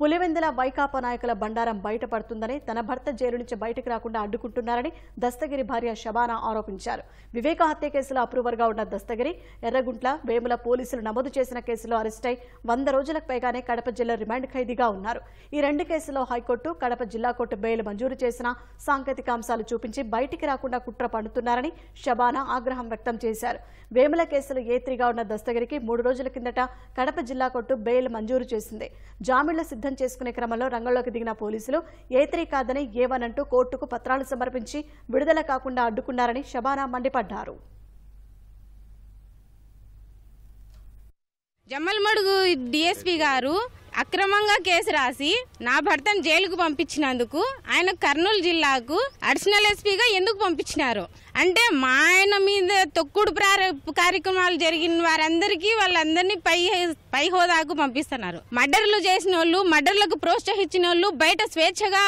పులివెందుల వైకాపా నాయకుల బండారం బయటపడుతుందని తన భర్త జైలు నుంచి బయటకు రాకుండా అడ్డుకుంటున్నారని దస్తగిరి భార్య శబానా ఆరోపించారు వివేక హత్య కేసులో అప్రూవర్గా ఉన్న దస్తగిరి ఎర్రగుంట్ల వేముల పోలీసులు నమోదు చేసిన కేసులో అరెస్టై వంద రోజులకు పైగానే కడప జిల్లా రిమాండ్ ఖైదీగా ఉన్నారు ఈ రెండు కేసుల్లో హైకోర్టు కడప జిల్లా కోర్టు బెయిల్ మంజూరు చేసిన సాంకేతిక అంశాలు చూపించి బయటికి రాకుండా కుట్ర పండుతున్నారని షబానా ఆగ్రహం వ్యక్తం చేశారు వేముల కేసులో ఏ త్రీగా ఉన్న దస్తగిరికి మూడు రోజుల కిందట కడప జిల్లా కోర్టు బెయిల్ మంజూరు చేసింది జామీళ్ల సిద్ధ అర్థం చేసుకునే క్రమంలో రంగంలోకి దిగిన పోలీసులు ఏత్రి కాదని ఏవన్ అంటూ కోర్టుకు పత్రాలు సమర్పించి విడుదల కాకుండా అడ్డుకున్నారని షబానా మండిపడ్డారు జమ్మల్మడుగు డిఎస్పీ గారు అక్రమంగా కేసు రాసి నా భర్తను జైలుకు పంపించినందుకు ఆయన కర్నూలు జిల్లాకు అడిషనల్ ఎస్పీగా ఎందుకు పంపించినారు అంటే మా ఆయన మీద తొక్కుడు ప్రార కార్యక్రమాలు జరిగిన వారందరికీ వాళ్ళందరినీ పై పై హోదాకు పంపిస్తున్నారు మర్డర్లు చేసిన వాళ్ళు మర్డర్లకు ప్రోత్సహించిన వాళ్ళు బయట స్వేచ్ఛగా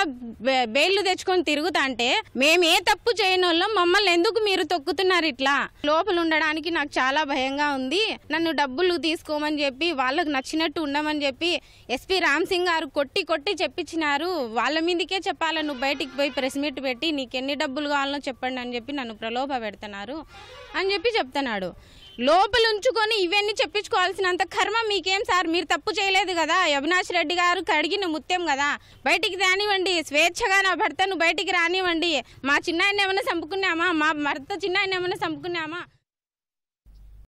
బెయిల్లు తెచ్చుకొని తిరుగుతా అంటే మేము ఏ తప్పు చేయని వాళ్ళం మమ్మల్ని ఎందుకు మీరు తొక్కుతున్నారు ఇట్లా లోపల ఉండడానికి నాకు చాలా భయంగా ఉంది నన్ను డబ్బులు తీసుకోమని చెప్పి వాళ్ళకు నచ్చినట్టు ఉండమని చెప్పి ఎస్పీ రామ్ సింగ్ గారు కొట్టి కొట్టి చెప్పించినారు వాళ్ళ మీదకే చెప్పాలి నువ్వు బయటికి పోయి ప్రెస్ మీట్ పెట్టి నీకు ఎన్ని డబ్బులు కావాలనో చెప్పండి అని చెప్పి నన్ను ప్రలోభ పెడుతున్నారు అని చెప్పి చెప్తున్నాడు లోపల ఉంచుకొని ఇవన్నీ చెప్పించుకోవాల్సినంత కర్మ మీకేం సార్ మీరు తప్పు చేయలేదు కదా అవినాష్ రెడ్డి గారు కడిగిన ముత్యం కదా బయటికి రానివ్వండి స్వేచ్ఛగా నా భర్తను బయటికి రానివ్వండి మా చిన్నాయన ఏమైనా చంపుకున్నామా మా భర్త చిన్నాయన ఏమైనా చంపుకున్నామా